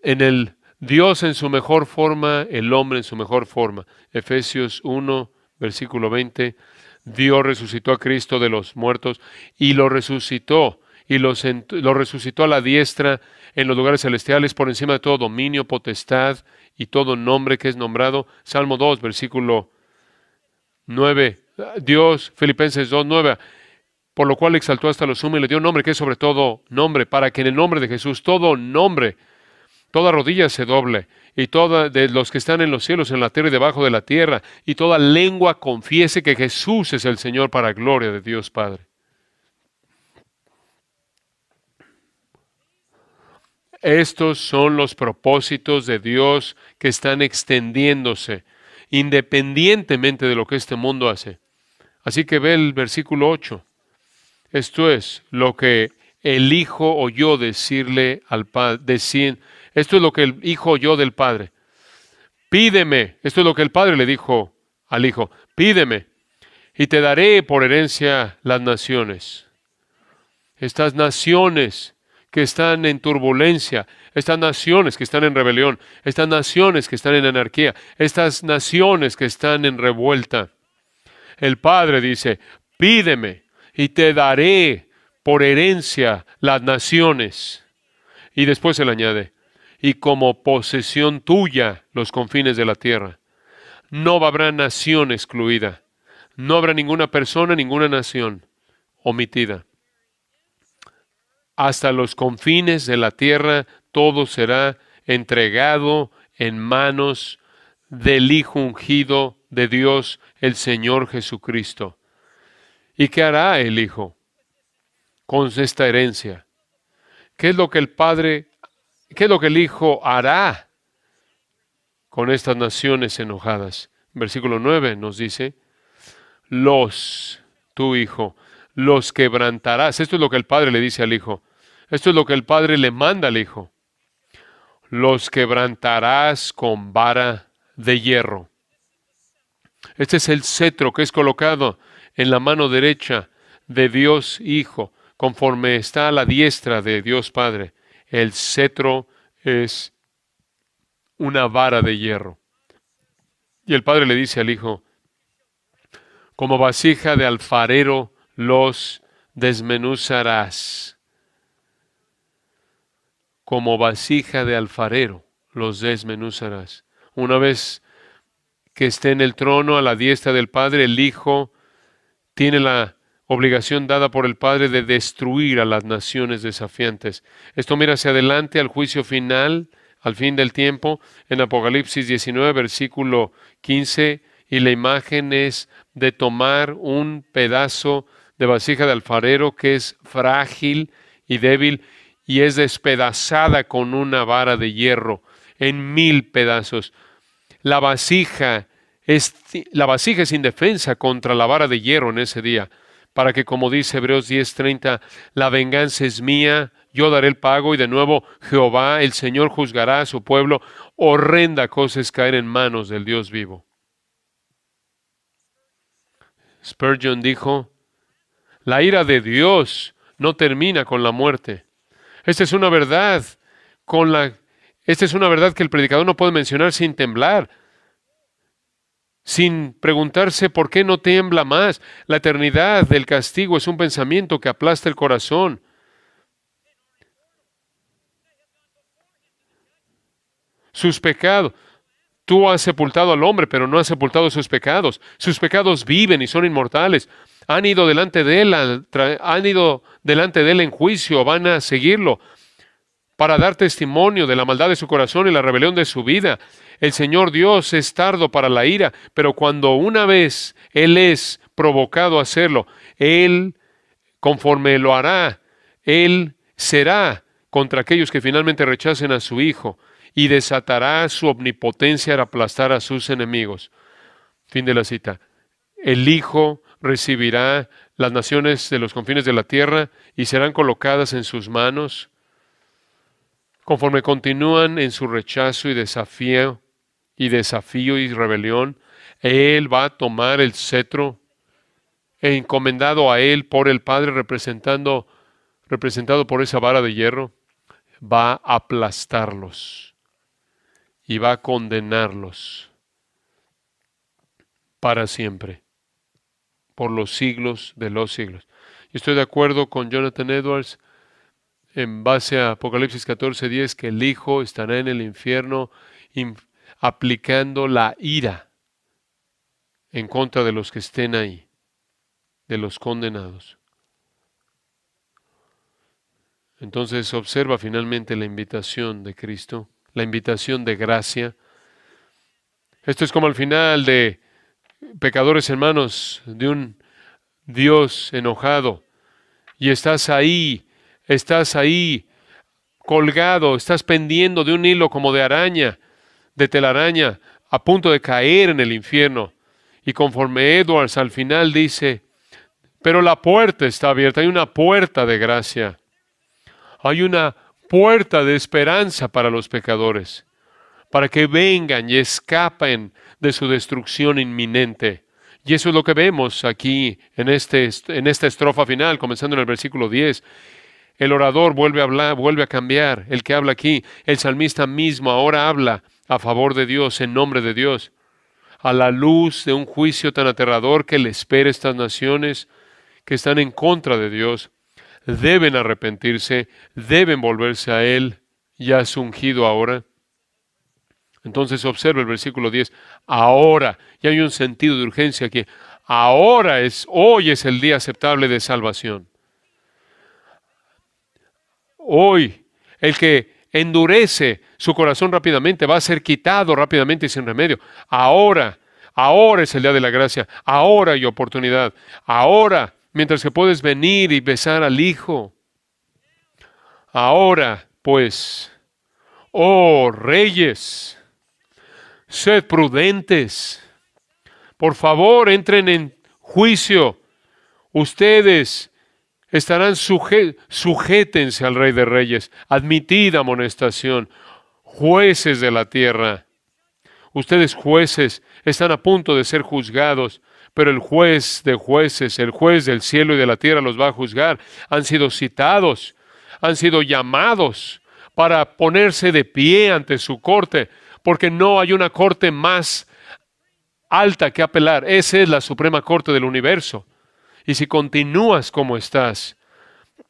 A: en el Dios en su mejor forma, el hombre en su mejor forma. Efesios 1, versículo 20. Dios resucitó a Cristo de los muertos y lo resucitó y lo, resucitó a la diestra en los lugares celestiales por encima de todo dominio, potestad y todo nombre que es nombrado. Salmo 2, versículo 9. Dios, Filipenses 2, 9 por lo cual exaltó hasta lo sumo y le dio un nombre que es sobre todo nombre, para que en el nombre de Jesús todo nombre toda rodilla se doble, y toda de los que están en los cielos, en la tierra y debajo de la tierra, y toda lengua confiese que Jesús es el Señor para gloria de Dios Padre. Estos son los propósitos de Dios que están extendiéndose independientemente de lo que este mundo hace. Así que ve el versículo 8. Esto es lo que el Hijo oyó decirle al Padre, decir, esto es lo que el hijo oyó del padre. Pídeme, esto es lo que el padre le dijo al hijo, pídeme y te daré por herencia las naciones. Estas naciones que están en turbulencia, estas naciones que están en rebelión, estas naciones que están en anarquía, estas naciones que están en revuelta. El Padre dice, pídeme y te daré por herencia las naciones. Y después él añade, y como posesión tuya los confines de la tierra. No habrá nación excluida. No habrá ninguna persona, ninguna nación omitida. Hasta los confines de la tierra todo será entregado en manos del Hijo ungido de Dios, el Señor Jesucristo. ¿Y qué hará el Hijo con esta herencia? ¿Qué es lo que el Padre ¿Qué es lo que el Hijo hará con estas naciones enojadas? Versículo 9 nos dice, los, tu Hijo, los quebrantarás. Esto es lo que el Padre le dice al Hijo. Esto es lo que el Padre le manda al Hijo. Los quebrantarás con vara de hierro. Este es el cetro que es colocado en la mano derecha de Dios Hijo, conforme está a la diestra de Dios Padre. El cetro es una vara de hierro. Y el padre le dice al hijo, como vasija de alfarero los desmenuzarás. Como vasija de alfarero los desmenuzarás. Una vez que esté en el trono a la diestra del Padre, el Hijo tiene la obligación dada por el Padre de destruir a las naciones desafiantes. Esto mira hacia adelante al juicio final, al fin del tiempo, en Apocalipsis 19, versículo 15, y la imagen es de tomar un pedazo de vasija de alfarero que es frágil y débil y es despedazada con una vara de hierro en mil pedazos. La vasija es, la vasija es indefensa contra la vara de hierro en ese día para que, como dice Hebreos 10:30, la venganza es mía, yo daré el pago y de nuevo Jehová, el Señor, juzgará a su pueblo. Horrenda cosa es caer en manos del Dios vivo. Spurgeon dijo, la ira de Dios no termina con la muerte. Esta es una verdad con la esta es una verdad que el predicador no puede mencionar sin temblar sin preguntarse por qué no tiembla más. La eternidad del castigo es un pensamiento que aplasta el corazón. Sus pecados. Tú has sepultado al hombre, pero no has sepultado sus pecados. Sus pecados viven y son inmortales. Han ido delante de él, han ido delante de él en juicio, van a seguirlo para dar testimonio de la maldad de su corazón y la rebelión de su vida. El Señor Dios es tardo para la ira, pero cuando una vez Él es provocado a hacerlo, Él, conforme lo hará, Él será contra aquellos que finalmente rechacen a su Hijo y desatará su omnipotencia para aplastar a sus enemigos. Fin de la cita. El Hijo recibirá las naciones de los confines de la tierra y serán colocadas en sus manos, conforme continúan en su rechazo y desafío y desafío y rebelión, Él va a tomar el cetro e encomendado a Él por el Padre representando, representado por esa vara de hierro, va a aplastarlos y va a condenarlos para siempre, por los siglos de los siglos. estoy de acuerdo con Jonathan Edwards en base a Apocalipsis 14:10 que el Hijo estará en el infierno aplicando la ira en contra de los que estén ahí, de los condenados. Entonces observa finalmente la invitación de Cristo, la invitación de gracia. Esto es como al final de pecadores hermanos, de un Dios enojado. Y estás ahí, estás ahí, colgado, estás pendiendo de un hilo como de araña de telaraña a punto de caer en el infierno. Y conforme Edwards al final dice, pero la puerta está abierta, hay una puerta de gracia, hay una puerta de esperanza para los pecadores, para que vengan y escapen de su destrucción inminente. Y eso es lo que vemos aquí en, este, en esta estrofa final, comenzando en el versículo 10. El orador vuelve a hablar, vuelve a cambiar, el que habla aquí, el salmista mismo ahora habla a favor de Dios, en nombre de Dios, a la luz de un juicio tan aterrador que le espera a estas naciones que están en contra de Dios, deben arrepentirse, deben volverse a Él, ya es ungido ahora. Entonces observa el versículo 10, ahora, ya hay un sentido de urgencia aquí, ahora es, hoy es el día aceptable de salvación. Hoy, el que endurece su corazón rápidamente, va a ser quitado rápidamente y sin remedio. Ahora, ahora es el día de la gracia, ahora hay oportunidad, ahora, mientras que puedes venir y besar al Hijo. Ahora, pues, oh reyes, sed prudentes. Por favor, entren en juicio. Ustedes estarán sujétense al Rey de Reyes, admitida amonestación, jueces de la tierra. Ustedes jueces están a punto de ser juzgados, pero el juez de jueces, el juez del cielo y de la tierra los va a juzgar. Han sido citados, han sido llamados para ponerse de pie ante su corte, porque no hay una corte más alta que apelar. Esa es la Suprema Corte del Universo. Y si continúas como estás,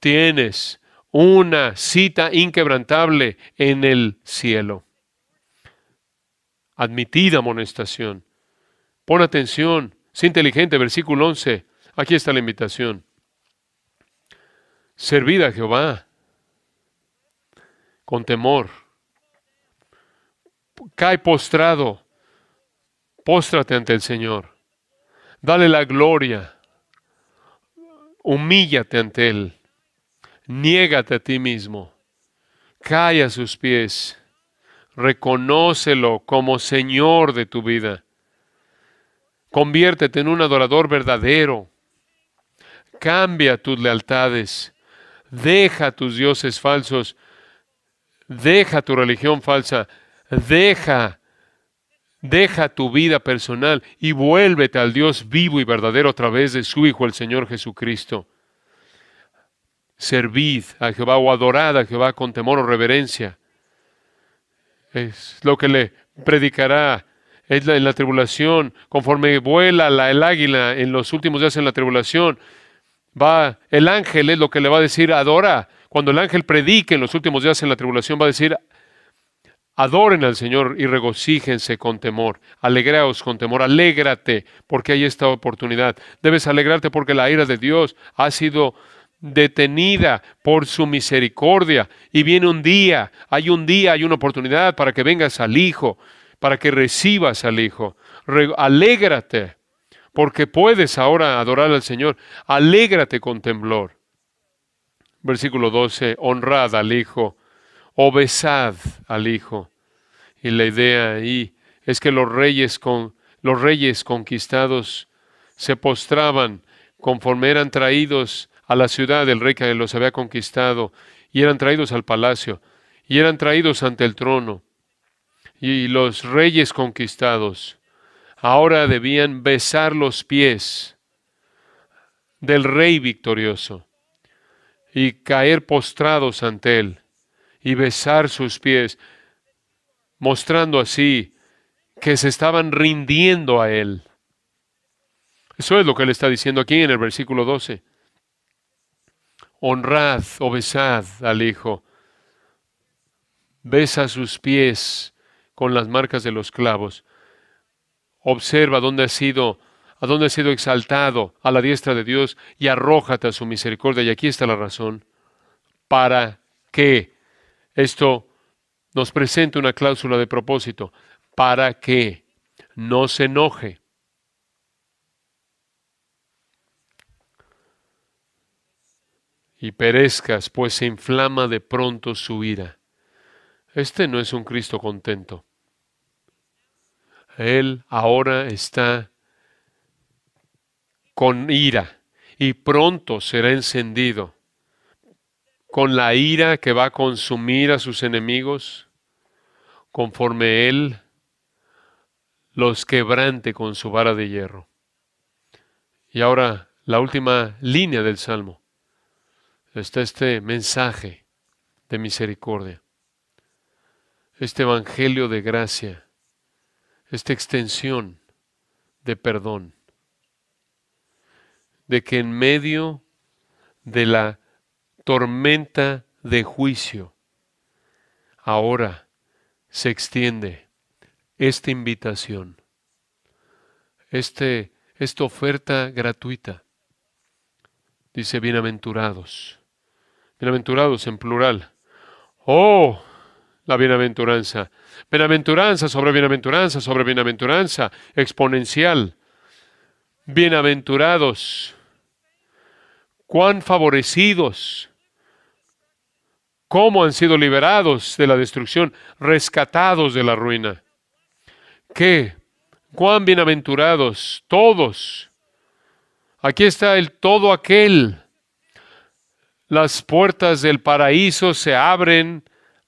A: tienes una cita inquebrantable en el cielo. Admitida amonestación. Pon atención, sé inteligente, versículo 11. Aquí está la invitación. Servid a Jehová con temor. Cae postrado. Póstrate ante el Señor. Dale la gloria humíllate ante Él, niégate a ti mismo, cae a sus pies, reconócelo como Señor de tu vida, conviértete en un adorador verdadero, cambia tus lealtades, deja tus dioses falsos, deja tu religión falsa, deja Deja tu vida personal y vuélvete al Dios vivo y verdadero a través de su Hijo, el Señor Jesucristo. Servid a Jehová o adorad a Jehová con temor o reverencia. Es lo que le predicará es en la tribulación. Conforme vuela el águila en los últimos días en la tribulación, va el ángel es lo que le va a decir adora. Cuando el ángel predique en los últimos días en la tribulación va a decir Adoren al Señor y regocíjense con temor. Alegraos con temor. Alégrate porque hay esta oportunidad. Debes alegrarte porque la ira de Dios ha sido detenida por su misericordia. Y viene un día, hay un día, hay una oportunidad para que vengas al Hijo, para que recibas al Hijo. alégrate porque puedes ahora adorar al Señor. Alégrate con temblor. Versículo 12. Honrad al Hijo o besad al Hijo. Y la idea ahí es que los reyes, con, los reyes conquistados se postraban conforme eran traídos a la ciudad del rey que los había conquistado, y eran traídos al palacio, y eran traídos ante el trono. Y los reyes conquistados ahora debían besar los pies del rey victorioso y caer postrados ante él y besar sus pies, mostrando así que se estaban rindiendo a Él. Eso es lo que Él está diciendo aquí en el versículo 12. Honrad, o besad al Hijo. Besa sus pies con las marcas de los clavos. Observa dónde ha sido a dónde ha sido exaltado a la diestra de Dios y arrójate a su misericordia. Y aquí está la razón. ¿Para qué? Esto nos presenta una cláusula de propósito para que no se enoje. Y perezcas, pues se inflama de pronto su ira. Este no es un Cristo contento. Él ahora está con ira y pronto será encendido con la ira que va a consumir a sus enemigos, conforme Él los quebrante con su vara de hierro. Y ahora la última línea del Salmo. Está este mensaje de misericordia, este Evangelio de gracia, esta extensión de perdón, de que en medio de la tormenta de juicio. Ahora se extiende esta invitación, este, esta oferta gratuita. Dice, bienaventurados, bienaventurados en plural. Oh, la bienaventuranza. Bienaventuranza sobre bienaventuranza sobre bienaventuranza, exponencial. Bienaventurados. Cuán favorecidos cómo han sido liberados de la destrucción, rescatados de la ruina. ¡Qué! ¡Cuán bienaventurados todos! Aquí está el todo aquel. Las puertas del paraíso se abren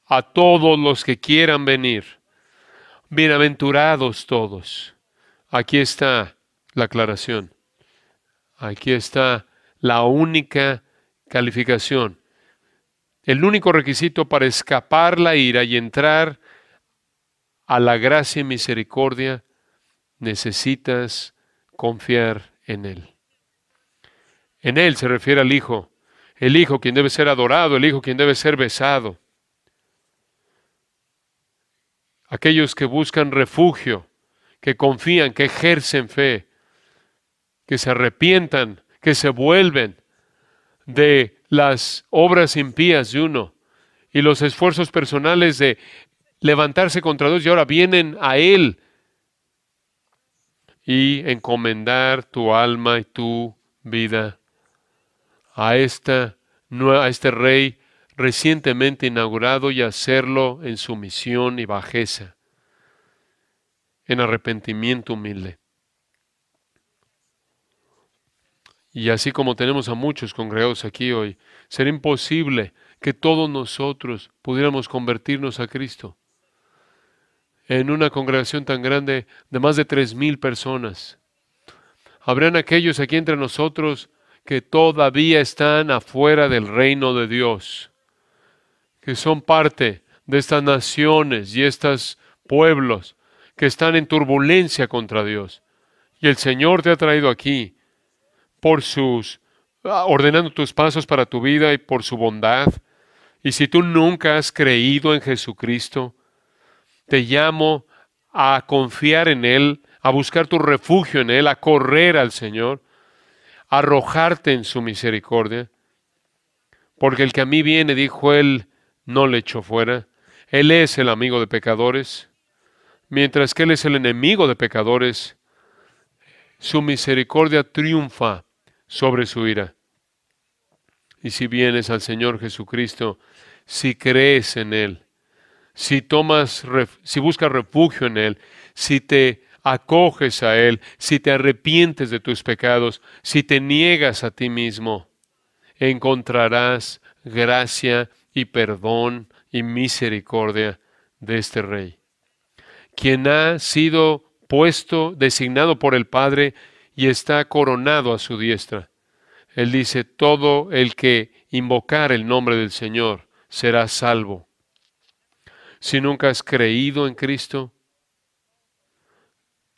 A: a todos los que quieran venir. Bienaventurados todos. Aquí está la aclaración. Aquí está la única calificación el único requisito para escapar la ira y entrar a la gracia y misericordia, necesitas confiar en Él. En Él se refiere al Hijo, el Hijo quien debe ser adorado, el Hijo quien debe ser besado. Aquellos que buscan refugio, que confían, que ejercen fe, que se arrepientan, que se vuelven de las obras impías de uno y los esfuerzos personales de levantarse contra Dios y ahora vienen a Él y encomendar tu alma y tu vida a, esta, a este rey recientemente inaugurado y hacerlo en sumisión y bajeza, en arrepentimiento humilde. Y así como tenemos a muchos congregados aquí hoy, será imposible que todos nosotros pudiéramos convertirnos a Cristo. En una congregación tan grande de más de tres mil personas, habrán aquellos aquí entre nosotros que todavía están afuera del reino de Dios, que son parte de estas naciones y estos pueblos que están en turbulencia contra Dios. Y el Señor te ha traído aquí por sus ah, ordenando tus pasos para tu vida y por su bondad. Y si tú nunca has creído en Jesucristo, te llamo a confiar en Él, a buscar tu refugio en Él, a correr al Señor, a arrojarte en su misericordia. Porque el que a mí viene, dijo Él, no le echó fuera. Él es el amigo de pecadores, mientras que Él es el enemigo de pecadores. Su misericordia triunfa sobre su ira. Y si vienes al Señor Jesucristo, si crees en Él, si tomas, si buscas refugio en Él, si te acoges a Él, si te arrepientes de tus pecados, si te niegas a ti mismo, encontrarás gracia y perdón y misericordia de este Rey, quien ha sido puesto, designado por el Padre y está coronado a su diestra. Él dice, todo el que invocar el nombre del Señor será salvo. Si nunca has creído en Cristo,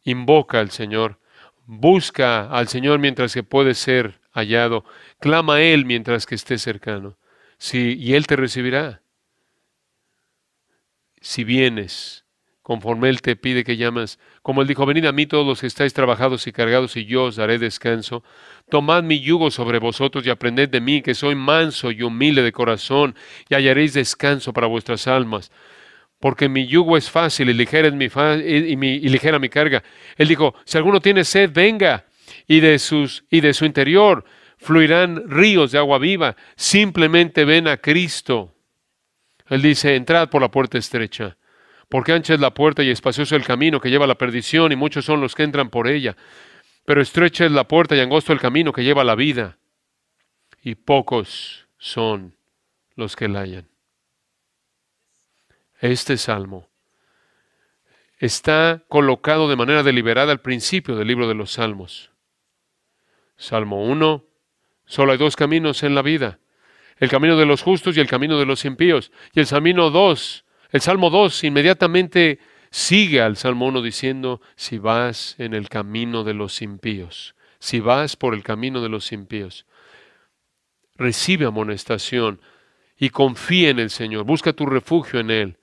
A: invoca al Señor, busca al Señor mientras que puede ser hallado, clama a Él mientras que esté cercano, y Él te recibirá. Si vienes conforme Él te pide que llamas. Como Él dijo, venid a mí todos los que estáis trabajados y cargados, y yo os daré descanso. Tomad mi yugo sobre vosotros y aprended de mí, que soy manso y humilde de corazón, y hallaréis descanso para vuestras almas. Porque mi yugo es fácil y ligera, mi, y ligera mi carga. Él dijo, si alguno tiene sed, venga, y de su interior fluirán ríos de agua viva. Simplemente ven a Cristo. Él dice, entrad por la puerta estrecha porque ancha es la puerta y espacioso el camino que lleva a la perdición, y muchos son los que entran por ella. Pero estrecha es la puerta y angosto el camino que lleva a la vida, y pocos son los que la hallan. Este salmo está colocado de manera deliberada al principio del libro de los salmos. Salmo 1, solo hay dos caminos en la vida, el camino de los justos y el camino de los impíos, y el camino 2 el Salmo 2 inmediatamente sigue al Salmo 1 diciendo, si vas en el camino de los impíos, si vas por el camino de los impíos, recibe amonestación y confía en el Señor, busca tu refugio en Él,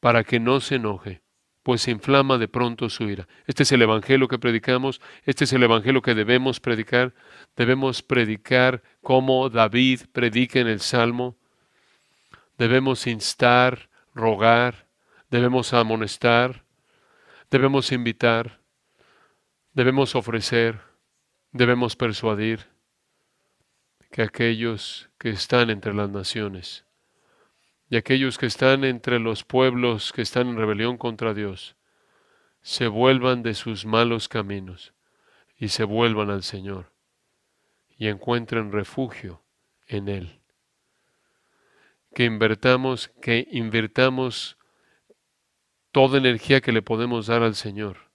A: para que no se enoje, pues se inflama de pronto su ira. Este es el Evangelio que predicamos, este es el Evangelio que debemos predicar, debemos predicar como David predica en el Salmo Debemos instar, rogar, debemos amonestar, debemos invitar, debemos ofrecer, debemos persuadir que aquellos que están entre las naciones y aquellos que están entre los pueblos que están en rebelión contra Dios se vuelvan de sus malos caminos y se vuelvan al Señor y encuentren refugio en Él que invertamos, que invirtamos toda energía que le podemos dar al Señor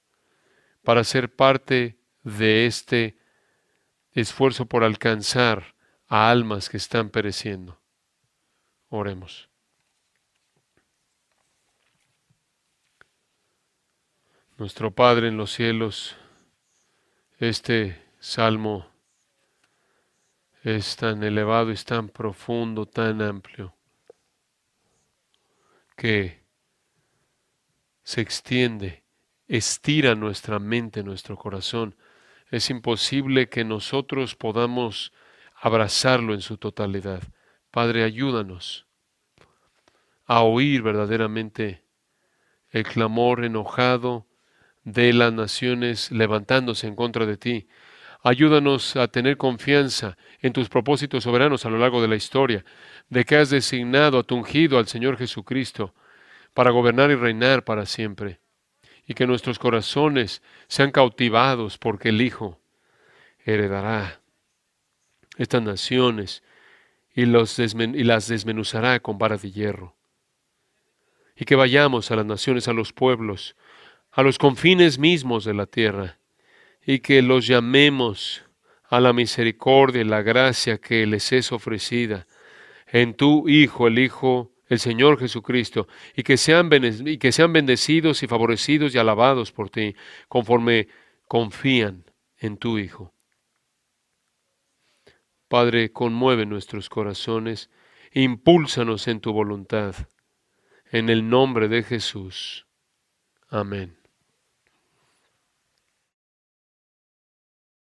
A: para ser parte de este esfuerzo por alcanzar a almas que están pereciendo. Oremos. Nuestro Padre en los cielos, este salmo es tan elevado, es tan profundo, tan amplio que se extiende, estira nuestra mente, nuestro corazón. Es imposible que nosotros podamos abrazarlo en su totalidad. Padre, ayúdanos a oír verdaderamente el clamor enojado de las naciones levantándose en contra de ti Ayúdanos a tener confianza en tus propósitos soberanos a lo largo de la historia, de que has designado a tu ungido al Señor Jesucristo para gobernar y reinar para siempre, y que nuestros corazones sean cautivados porque el Hijo heredará estas naciones y, las desmenuzará con vara de hierro, y que vayamos a las naciones, a los pueblos, a los confines mismos de la tierra, y que los llamemos a la misericordia y la gracia que les es ofrecida en tu Hijo, el Hijo, el Señor Jesucristo, y que sean, y que sean bendecidos y favorecidos y alabados por ti, conforme confían en tu Hijo. Padre, conmueve nuestros corazones, impúlsanos en tu voluntad. En el nombre de Jesús. Amén.